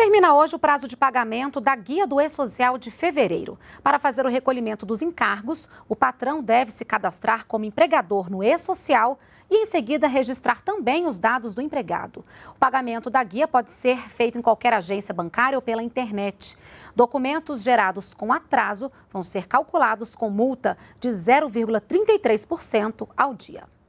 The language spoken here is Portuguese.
Termina hoje o prazo de pagamento da Guia do E-Social de fevereiro. Para fazer o recolhimento dos encargos, o patrão deve se cadastrar como empregador no E-Social e, em seguida, registrar também os dados do empregado. O pagamento da guia pode ser feito em qualquer agência bancária ou pela internet. Documentos gerados com atraso vão ser calculados com multa de 0,33% ao dia.